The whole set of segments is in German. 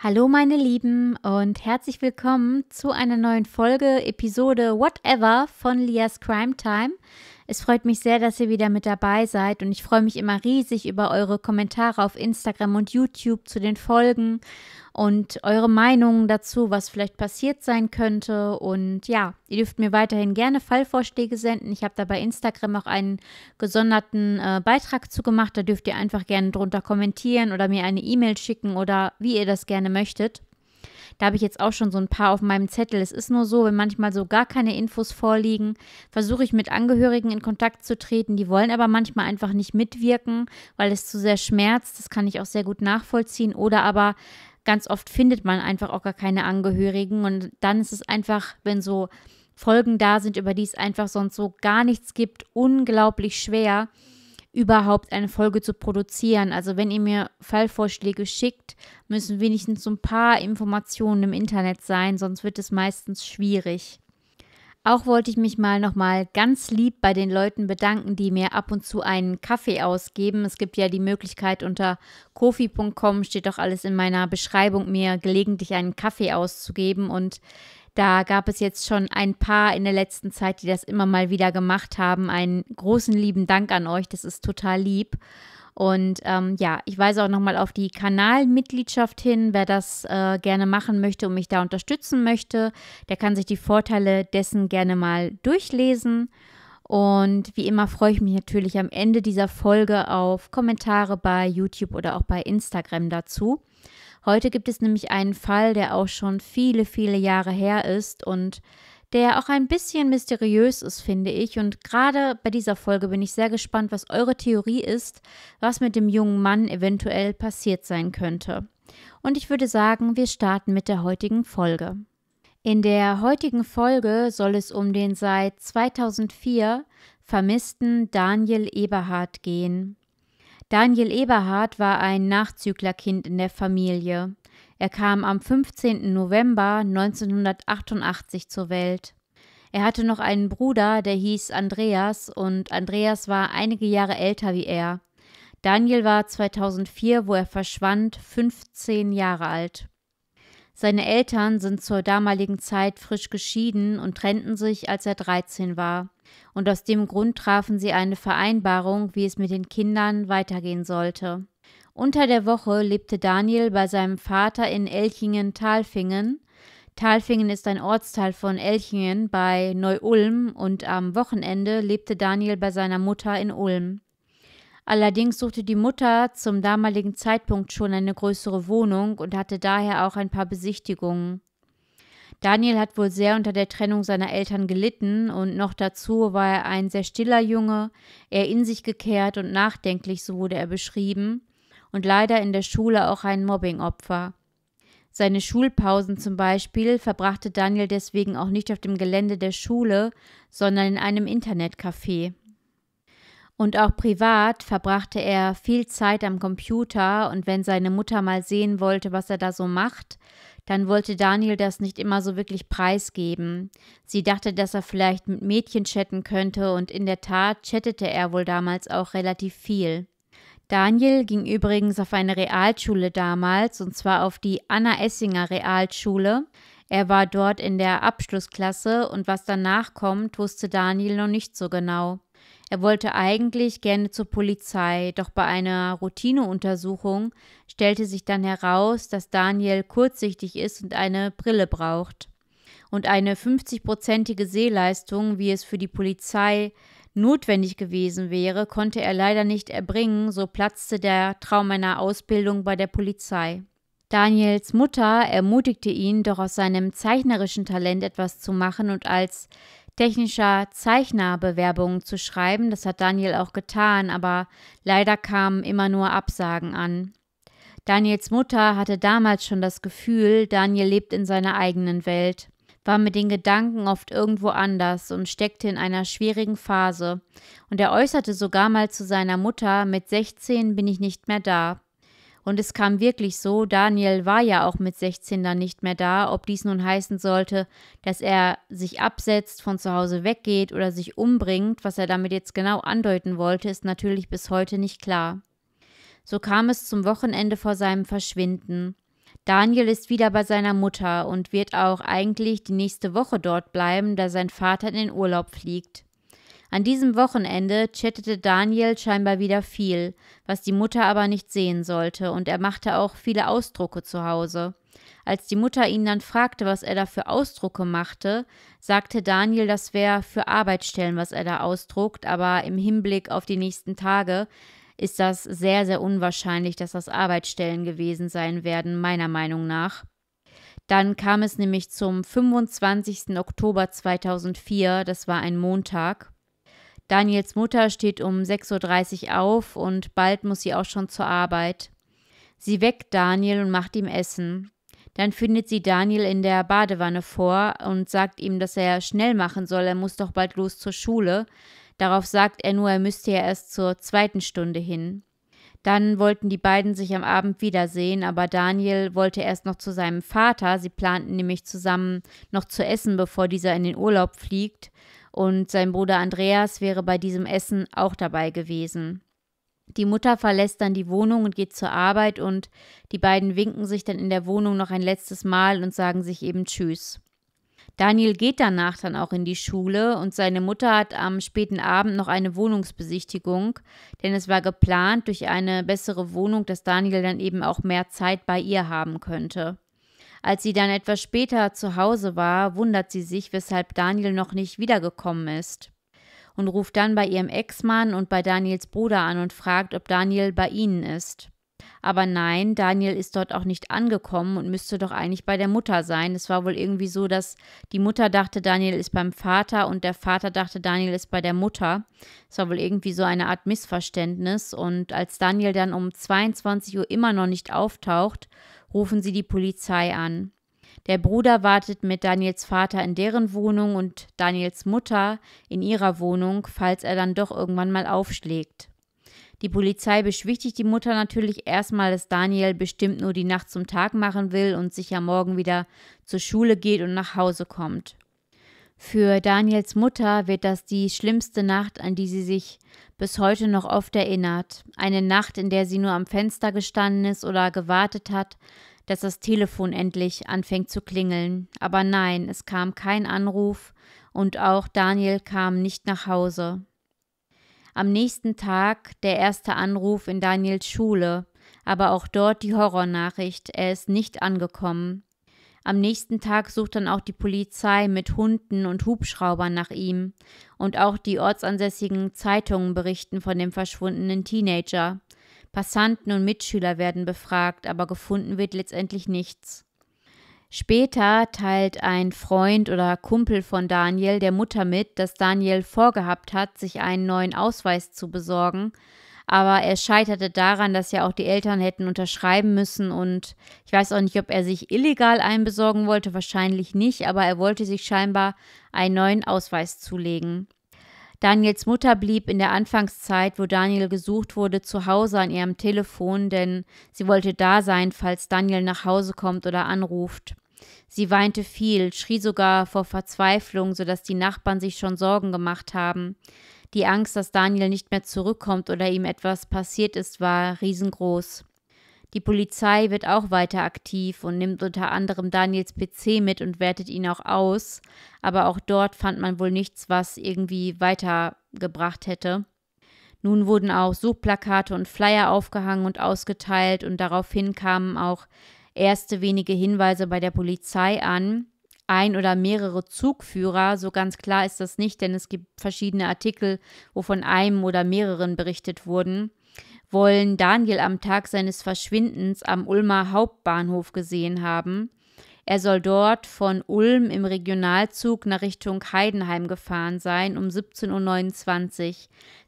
Hallo meine Lieben und herzlich willkommen zu einer neuen Folge, Episode Whatever von Lias Crime Time. Es freut mich sehr, dass ihr wieder mit dabei seid und ich freue mich immer riesig über eure Kommentare auf Instagram und YouTube zu den Folgen und eure Meinungen dazu, was vielleicht passiert sein könnte. Und ja, ihr dürft mir weiterhin gerne Fallvorschläge senden. Ich habe da bei Instagram auch einen gesonderten äh, Beitrag zu gemacht. Da dürft ihr einfach gerne drunter kommentieren oder mir eine E-Mail schicken oder wie ihr das gerne möchtet. Da habe ich jetzt auch schon so ein paar auf meinem Zettel. Es ist nur so, wenn manchmal so gar keine Infos vorliegen, versuche ich mit Angehörigen in Kontakt zu treten. Die wollen aber manchmal einfach nicht mitwirken, weil es zu sehr schmerzt. Das kann ich auch sehr gut nachvollziehen. Oder aber ganz oft findet man einfach auch gar keine Angehörigen. Und dann ist es einfach, wenn so Folgen da sind, über die es einfach sonst so gar nichts gibt, unglaublich schwer überhaupt eine Folge zu produzieren. Also wenn ihr mir Fallvorschläge schickt, müssen wenigstens so ein paar Informationen im Internet sein, sonst wird es meistens schwierig. Auch wollte ich mich mal nochmal ganz lieb bei den Leuten bedanken, die mir ab und zu einen Kaffee ausgeben. Es gibt ja die Möglichkeit unter kofi.com, steht doch alles in meiner Beschreibung, mir gelegentlich einen Kaffee auszugeben. Und da gab es jetzt schon ein paar in der letzten Zeit, die das immer mal wieder gemacht haben. Einen großen lieben Dank an euch, das ist total lieb. Und ähm, ja, ich weise auch nochmal auf die Kanalmitgliedschaft hin. Wer das äh, gerne machen möchte und mich da unterstützen möchte, der kann sich die Vorteile dessen gerne mal durchlesen. Und wie immer freue ich mich natürlich am Ende dieser Folge auf Kommentare bei YouTube oder auch bei Instagram dazu. Heute gibt es nämlich einen Fall, der auch schon viele, viele Jahre her ist und der auch ein bisschen mysteriös ist, finde ich. Und gerade bei dieser Folge bin ich sehr gespannt, was eure Theorie ist, was mit dem jungen Mann eventuell passiert sein könnte. Und ich würde sagen, wir starten mit der heutigen Folge. In der heutigen Folge soll es um den seit 2004 vermissten Daniel Eberhard gehen. Daniel Eberhard war ein Nachzüglerkind in der Familie. Er kam am 15. November 1988 zur Welt. Er hatte noch einen Bruder, der hieß Andreas, und Andreas war einige Jahre älter wie er. Daniel war 2004, wo er verschwand, 15 Jahre alt. Seine Eltern sind zur damaligen Zeit frisch geschieden und trennten sich, als er 13 war. Und aus dem Grund trafen sie eine Vereinbarung, wie es mit den Kindern weitergehen sollte. Unter der Woche lebte Daniel bei seinem Vater in Elchingen-Talfingen. Talfingen ist ein Ortsteil von Elchingen bei Neu-Ulm und am Wochenende lebte Daniel bei seiner Mutter in Ulm. Allerdings suchte die Mutter zum damaligen Zeitpunkt schon eine größere Wohnung und hatte daher auch ein paar Besichtigungen. Daniel hat wohl sehr unter der Trennung seiner Eltern gelitten und noch dazu war er ein sehr stiller Junge, eher in sich gekehrt und nachdenklich, so wurde er beschrieben, und leider in der Schule auch ein Mobbingopfer. Seine Schulpausen zum Beispiel verbrachte Daniel deswegen auch nicht auf dem Gelände der Schule, sondern in einem Internetcafé. Und auch privat verbrachte er viel Zeit am Computer und wenn seine Mutter mal sehen wollte, was er da so macht, dann wollte Daniel das nicht immer so wirklich preisgeben. Sie dachte, dass er vielleicht mit Mädchen chatten könnte und in der Tat chattete er wohl damals auch relativ viel. Daniel ging übrigens auf eine Realschule damals, und zwar auf die Anna Essinger Realschule. Er war dort in der Abschlussklasse und was danach kommt, wusste Daniel noch nicht so genau. Er wollte eigentlich gerne zur Polizei, doch bei einer Routineuntersuchung stellte sich dann heraus, dass Daniel kurzsichtig ist und eine Brille braucht. Und eine 50-prozentige Sehleistung, wie es für die Polizei notwendig gewesen wäre, konnte er leider nicht erbringen, so platzte der Traum einer Ausbildung bei der Polizei. Daniels Mutter ermutigte ihn, doch aus seinem zeichnerischen Talent etwas zu machen, und als technischer Zeichnerbewerbungen zu schreiben. Das hat Daniel auch getan, aber leider kamen immer nur Absagen an. Daniels Mutter hatte damals schon das Gefühl, Daniel lebt in seiner eigenen Welt, war mit den Gedanken oft irgendwo anders und steckte in einer schwierigen Phase. Und er äußerte sogar mal zu seiner Mutter, mit 16 bin ich nicht mehr da. Und es kam wirklich so, Daniel war ja auch mit 16 dann nicht mehr da, ob dies nun heißen sollte, dass er sich absetzt, von zu Hause weggeht oder sich umbringt, was er damit jetzt genau andeuten wollte, ist natürlich bis heute nicht klar. So kam es zum Wochenende vor seinem Verschwinden. Daniel ist wieder bei seiner Mutter und wird auch eigentlich die nächste Woche dort bleiben, da sein Vater in den Urlaub fliegt. An diesem Wochenende chattete Daniel scheinbar wieder viel, was die Mutter aber nicht sehen sollte, und er machte auch viele Ausdrucke zu Hause. Als die Mutter ihn dann fragte, was er da für Ausdrucke machte, sagte Daniel, das wäre für Arbeitsstellen, was er da ausdruckt, aber im Hinblick auf die nächsten Tage ist das sehr, sehr unwahrscheinlich, dass das Arbeitsstellen gewesen sein werden, meiner Meinung nach. Dann kam es nämlich zum 25. Oktober 2004, das war ein Montag. Daniels Mutter steht um 6.30 Uhr auf und bald muss sie auch schon zur Arbeit. Sie weckt Daniel und macht ihm Essen. Dann findet sie Daniel in der Badewanne vor und sagt ihm, dass er schnell machen soll, er muss doch bald los zur Schule. Darauf sagt er nur, er müsste ja erst zur zweiten Stunde hin. Dann wollten die beiden sich am Abend wiedersehen, aber Daniel wollte erst noch zu seinem Vater. Sie planten nämlich zusammen noch zu essen, bevor dieser in den Urlaub fliegt und sein Bruder Andreas wäre bei diesem Essen auch dabei gewesen. Die Mutter verlässt dann die Wohnung und geht zur Arbeit und die beiden winken sich dann in der Wohnung noch ein letztes Mal und sagen sich eben Tschüss. Daniel geht danach dann auch in die Schule und seine Mutter hat am späten Abend noch eine Wohnungsbesichtigung, denn es war geplant durch eine bessere Wohnung, dass Daniel dann eben auch mehr Zeit bei ihr haben könnte. Als sie dann etwas später zu Hause war, wundert sie sich, weshalb Daniel noch nicht wiedergekommen ist und ruft dann bei ihrem Ex-Mann und bei Daniels Bruder an und fragt, ob Daniel bei ihnen ist. Aber nein, Daniel ist dort auch nicht angekommen und müsste doch eigentlich bei der Mutter sein. Es war wohl irgendwie so, dass die Mutter dachte, Daniel ist beim Vater und der Vater dachte, Daniel ist bei der Mutter. Es war wohl irgendwie so eine Art Missverständnis. Und als Daniel dann um 22 Uhr immer noch nicht auftaucht rufen sie die Polizei an. Der Bruder wartet mit Daniels Vater in deren Wohnung und Daniels Mutter in ihrer Wohnung, falls er dann doch irgendwann mal aufschlägt. Die Polizei beschwichtigt die Mutter natürlich erstmal, dass Daniel bestimmt nur die Nacht zum Tag machen will und sich ja morgen wieder zur Schule geht und nach Hause kommt. Für Daniels Mutter wird das die schlimmste Nacht, an die sie sich bis heute noch oft erinnert. Eine Nacht, in der sie nur am Fenster gestanden ist oder gewartet hat, dass das Telefon endlich anfängt zu klingeln. Aber nein, es kam kein Anruf und auch Daniel kam nicht nach Hause. Am nächsten Tag der erste Anruf in Daniels Schule, aber auch dort die Horrornachricht, er ist nicht angekommen. Am nächsten Tag sucht dann auch die Polizei mit Hunden und Hubschraubern nach ihm. Und auch die ortsansässigen Zeitungen berichten von dem verschwundenen Teenager. Passanten und Mitschüler werden befragt, aber gefunden wird letztendlich nichts. Später teilt ein Freund oder Kumpel von Daniel der Mutter mit, dass Daniel vorgehabt hat, sich einen neuen Ausweis zu besorgen, aber er scheiterte daran, dass ja auch die Eltern hätten unterschreiben müssen. Und ich weiß auch nicht, ob er sich illegal einbesorgen wollte, wahrscheinlich nicht, aber er wollte sich scheinbar einen neuen Ausweis zulegen. Daniels Mutter blieb in der Anfangszeit, wo Daniel gesucht wurde, zu Hause an ihrem Telefon, denn sie wollte da sein, falls Daniel nach Hause kommt oder anruft. Sie weinte viel, schrie sogar vor Verzweiflung, sodass die Nachbarn sich schon Sorgen gemacht haben. Die Angst, dass Daniel nicht mehr zurückkommt oder ihm etwas passiert ist, war riesengroß. Die Polizei wird auch weiter aktiv und nimmt unter anderem Daniels PC mit und wertet ihn auch aus, aber auch dort fand man wohl nichts, was irgendwie weitergebracht hätte. Nun wurden auch Suchplakate und Flyer aufgehangen und ausgeteilt und daraufhin kamen auch erste wenige Hinweise bei der Polizei an, ein oder mehrere Zugführer. So ganz klar ist das nicht, denn es gibt verschiedene Artikel, wo von einem oder mehreren berichtet wurden. Wollen Daniel am Tag seines Verschwindens am Ulmer Hauptbahnhof gesehen haben. Er soll dort von Ulm im Regionalzug nach Richtung Heidenheim gefahren sein um 17.29 Uhr.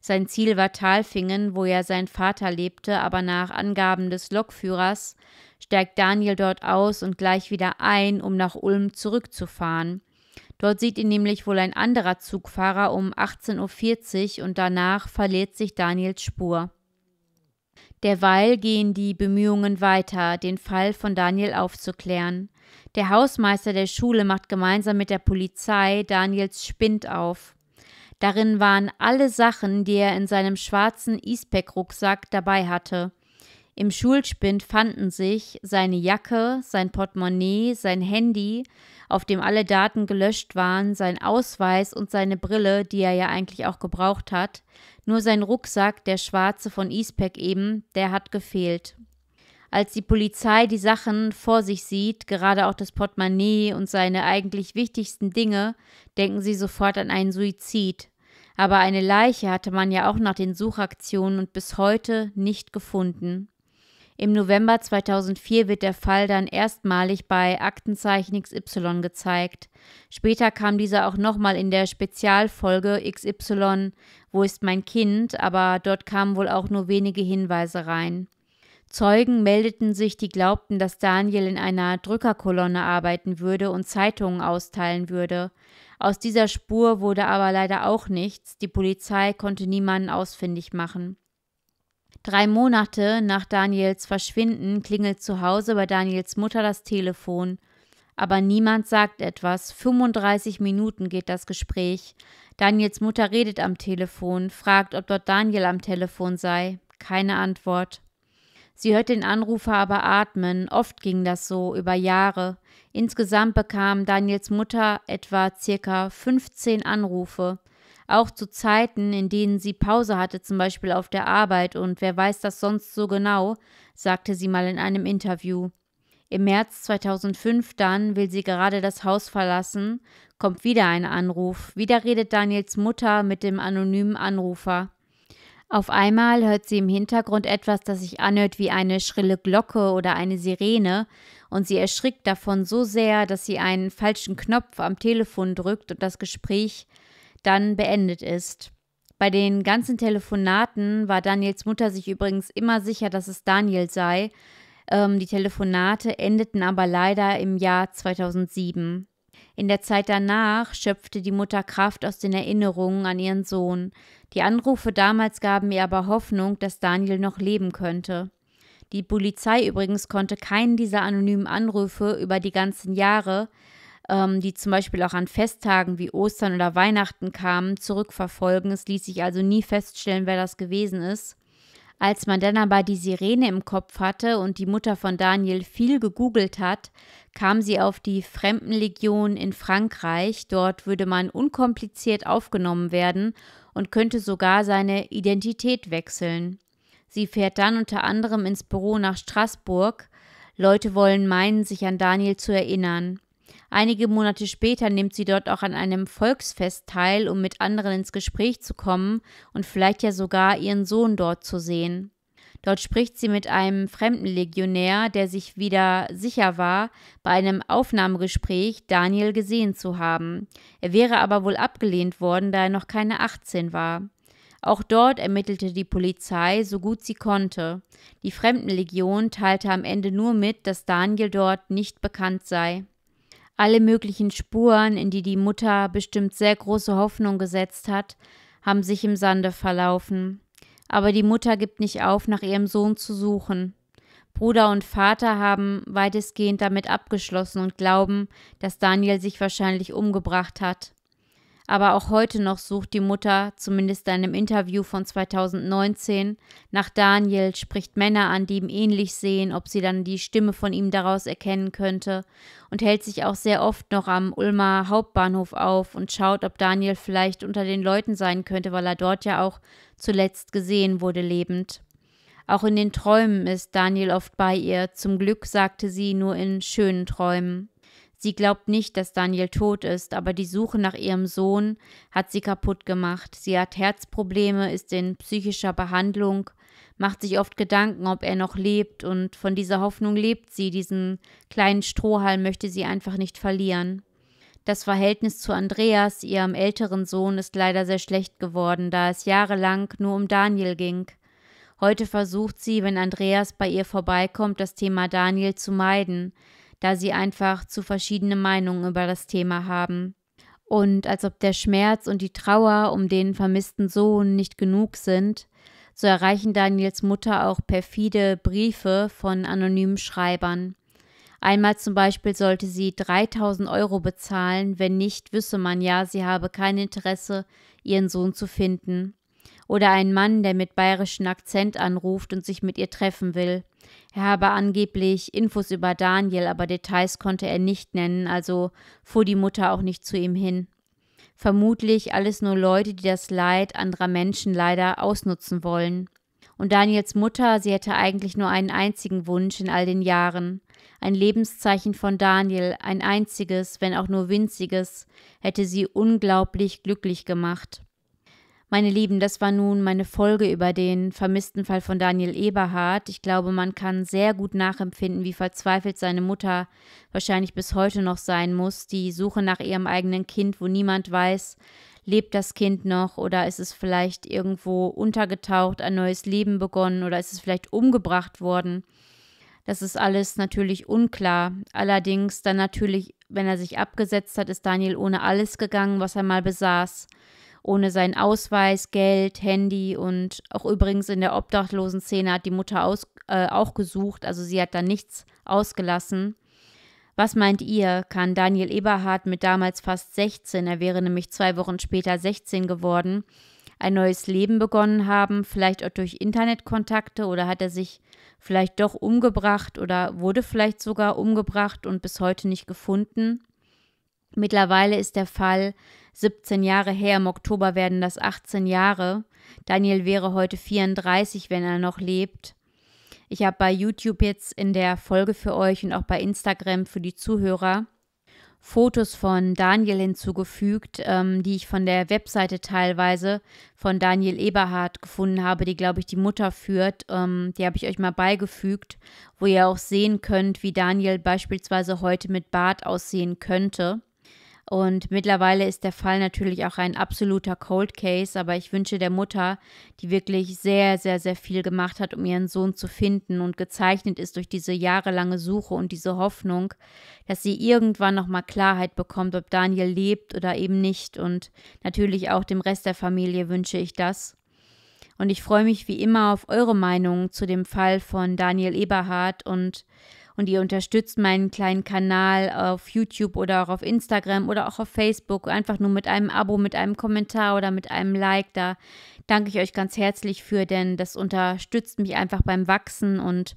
Sein Ziel war Talfingen, wo ja sein Vater lebte, aber nach Angaben des Lokführers steigt Daniel dort aus und gleich wieder ein, um nach Ulm zurückzufahren. Dort sieht ihn nämlich wohl ein anderer Zugfahrer um 18.40 Uhr und danach verliert sich Daniels Spur. Derweil gehen die Bemühungen weiter, den Fall von Daniel aufzuklären. Der Hausmeister der Schule macht gemeinsam mit der Polizei Daniels Spind auf. Darin waren alle Sachen, die er in seinem schwarzen Eastpack-Rucksack dabei hatte. Im Schulspind fanden sich seine Jacke, sein Portemonnaie, sein Handy, auf dem alle Daten gelöscht waren, sein Ausweis und seine Brille, die er ja eigentlich auch gebraucht hat. Nur sein Rucksack, der schwarze von Ispac eben, der hat gefehlt. Als die Polizei die Sachen vor sich sieht, gerade auch das Portemonnaie und seine eigentlich wichtigsten Dinge, denken sie sofort an einen Suizid. Aber eine Leiche hatte man ja auch nach den Suchaktionen und bis heute nicht gefunden. Im November 2004 wird der Fall dann erstmalig bei Aktenzeichen XY gezeigt. Später kam dieser auch nochmal in der Spezialfolge XY Wo ist mein Kind, aber dort kamen wohl auch nur wenige Hinweise rein. Zeugen meldeten sich, die glaubten, dass Daniel in einer Drückerkolonne arbeiten würde und Zeitungen austeilen würde. Aus dieser Spur wurde aber leider auch nichts, die Polizei konnte niemanden ausfindig machen. Drei Monate nach Daniels Verschwinden klingelt zu Hause bei Daniels Mutter das Telefon. Aber niemand sagt etwas. 35 Minuten geht das Gespräch. Daniels Mutter redet am Telefon, fragt, ob dort Daniel am Telefon sei. Keine Antwort. Sie hört den Anrufer aber atmen. Oft ging das so, über Jahre. Insgesamt bekam Daniels Mutter etwa circa 15 Anrufe auch zu Zeiten, in denen sie Pause hatte, zum Beispiel auf der Arbeit und wer weiß das sonst so genau, sagte sie mal in einem Interview. Im März 2005 dann will sie gerade das Haus verlassen, kommt wieder ein Anruf. Wieder redet Daniels Mutter mit dem anonymen Anrufer. Auf einmal hört sie im Hintergrund etwas, das sich anhört wie eine schrille Glocke oder eine Sirene, und sie erschrickt davon so sehr, dass sie einen falschen Knopf am Telefon drückt und das Gespräch dann beendet ist. Bei den ganzen Telefonaten war Daniels Mutter sich übrigens immer sicher, dass es Daniel sei. Ähm, die Telefonate endeten aber leider im Jahr 2007. In der Zeit danach schöpfte die Mutter Kraft aus den Erinnerungen an ihren Sohn. Die Anrufe damals gaben ihr aber Hoffnung, dass Daniel noch leben könnte. Die Polizei übrigens konnte keinen dieser anonymen Anrufe über die ganzen Jahre, ähm, die zum Beispiel auch an Festtagen wie Ostern oder Weihnachten kamen, zurückverfolgen. Es ließ sich also nie feststellen, wer das gewesen ist. Als man dann aber die Sirene im Kopf hatte und die Mutter von Daniel viel gegoogelt hat, kam sie auf die Fremdenlegion in Frankreich. Dort würde man unkompliziert aufgenommen werden und könnte sogar seine Identität wechseln. Sie fährt dann unter anderem ins Büro nach Straßburg. Leute wollen meinen, sich an Daniel zu erinnern. Einige Monate später nimmt sie dort auch an einem Volksfest teil, um mit anderen ins Gespräch zu kommen und vielleicht ja sogar ihren Sohn dort zu sehen. Dort spricht sie mit einem fremden Legionär, der sich wieder sicher war, bei einem Aufnahmegespräch Daniel gesehen zu haben. Er wäre aber wohl abgelehnt worden, da er noch keine 18 war. Auch dort ermittelte die Polizei so gut sie konnte. Die Fremdenlegion teilte am Ende nur mit, dass Daniel dort nicht bekannt sei. Alle möglichen Spuren, in die die Mutter bestimmt sehr große Hoffnung gesetzt hat, haben sich im Sande verlaufen. Aber die Mutter gibt nicht auf, nach ihrem Sohn zu suchen. Bruder und Vater haben weitestgehend damit abgeschlossen und glauben, dass Daniel sich wahrscheinlich umgebracht hat. Aber auch heute noch sucht die Mutter, zumindest in einem Interview von 2019, nach Daniel, spricht Männer an, die ihm ähnlich sehen, ob sie dann die Stimme von ihm daraus erkennen könnte und hält sich auch sehr oft noch am Ulmer Hauptbahnhof auf und schaut, ob Daniel vielleicht unter den Leuten sein könnte, weil er dort ja auch zuletzt gesehen wurde lebend. Auch in den Träumen ist Daniel oft bei ihr. Zum Glück sagte sie nur in schönen Träumen. Sie glaubt nicht, dass Daniel tot ist, aber die Suche nach ihrem Sohn hat sie kaputt gemacht. Sie hat Herzprobleme, ist in psychischer Behandlung, macht sich oft Gedanken, ob er noch lebt, und von dieser Hoffnung lebt sie, diesen kleinen Strohhalm möchte sie einfach nicht verlieren. Das Verhältnis zu Andreas, ihrem älteren Sohn, ist leider sehr schlecht geworden, da es jahrelang nur um Daniel ging. Heute versucht sie, wenn Andreas bei ihr vorbeikommt, das Thema Daniel zu meiden, da sie einfach zu verschiedene Meinungen über das Thema haben. Und als ob der Schmerz und die Trauer um den vermissten Sohn nicht genug sind, so erreichen Daniels Mutter auch perfide Briefe von anonymen Schreibern. Einmal zum Beispiel sollte sie 3000 Euro bezahlen, wenn nicht, wüsste man ja, sie habe kein Interesse, ihren Sohn zu finden. Oder ein Mann, der mit bayerischem Akzent anruft und sich mit ihr treffen will. Er habe angeblich Infos über Daniel, aber Details konnte er nicht nennen, also fuhr die Mutter auch nicht zu ihm hin. Vermutlich alles nur Leute, die das Leid anderer Menschen leider ausnutzen wollen. Und Daniels Mutter, sie hätte eigentlich nur einen einzigen Wunsch in all den Jahren. Ein Lebenszeichen von Daniel, ein einziges, wenn auch nur winziges, hätte sie unglaublich glücklich gemacht. Meine Lieben, das war nun meine Folge über den vermissten Fall von Daniel Eberhardt. Ich glaube, man kann sehr gut nachempfinden, wie verzweifelt seine Mutter wahrscheinlich bis heute noch sein muss. Die Suche nach ihrem eigenen Kind, wo niemand weiß, lebt das Kind noch oder ist es vielleicht irgendwo untergetaucht, ein neues Leben begonnen oder ist es vielleicht umgebracht worden. Das ist alles natürlich unklar. Allerdings dann natürlich, wenn er sich abgesetzt hat, ist Daniel ohne alles gegangen, was er mal besaß ohne seinen Ausweis, Geld, Handy und auch übrigens in der obdachlosen Szene hat die Mutter aus, äh, auch gesucht, also sie hat da nichts ausgelassen. Was meint ihr, kann Daniel Eberhardt mit damals fast 16, er wäre nämlich zwei Wochen später 16 geworden, ein neues Leben begonnen haben, vielleicht auch durch Internetkontakte oder hat er sich vielleicht doch umgebracht oder wurde vielleicht sogar umgebracht und bis heute nicht gefunden? Mittlerweile ist der Fall 17 Jahre her, im Oktober werden das 18 Jahre. Daniel wäre heute 34, wenn er noch lebt. Ich habe bei YouTube jetzt in der Folge für euch und auch bei Instagram für die Zuhörer Fotos von Daniel hinzugefügt, ähm, die ich von der Webseite teilweise von Daniel Eberhard gefunden habe, die, glaube ich, die Mutter führt. Ähm, die habe ich euch mal beigefügt, wo ihr auch sehen könnt, wie Daniel beispielsweise heute mit Bart aussehen könnte. Und mittlerweile ist der Fall natürlich auch ein absoluter Cold Case, aber ich wünsche der Mutter, die wirklich sehr, sehr, sehr viel gemacht hat, um ihren Sohn zu finden und gezeichnet ist durch diese jahrelange Suche und diese Hoffnung, dass sie irgendwann nochmal Klarheit bekommt, ob Daniel lebt oder eben nicht. Und natürlich auch dem Rest der Familie wünsche ich das. Und ich freue mich wie immer auf eure Meinung zu dem Fall von Daniel Eberhardt und und ihr unterstützt meinen kleinen Kanal auf YouTube oder auch auf Instagram oder auch auf Facebook, einfach nur mit einem Abo, mit einem Kommentar oder mit einem Like. Da danke ich euch ganz herzlich für, denn das unterstützt mich einfach beim Wachsen und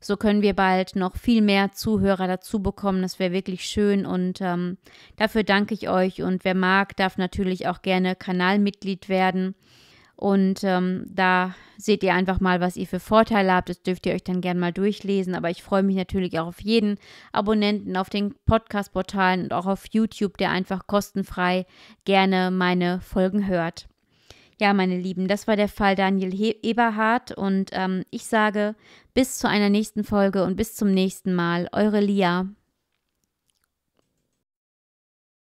so können wir bald noch viel mehr Zuhörer dazu bekommen. Das wäre wirklich schön und ähm, dafür danke ich euch. Und wer mag, darf natürlich auch gerne Kanalmitglied werden. Und ähm, da seht ihr einfach mal, was ihr für Vorteile habt. Das dürft ihr euch dann gerne mal durchlesen. Aber ich freue mich natürlich auch auf jeden Abonnenten auf den Podcast-Portalen und auch auf YouTube, der einfach kostenfrei gerne meine Folgen hört. Ja, meine Lieben, das war der Fall Daniel He Eberhardt. Und ähm, ich sage bis zu einer nächsten Folge und bis zum nächsten Mal. Eure Lia.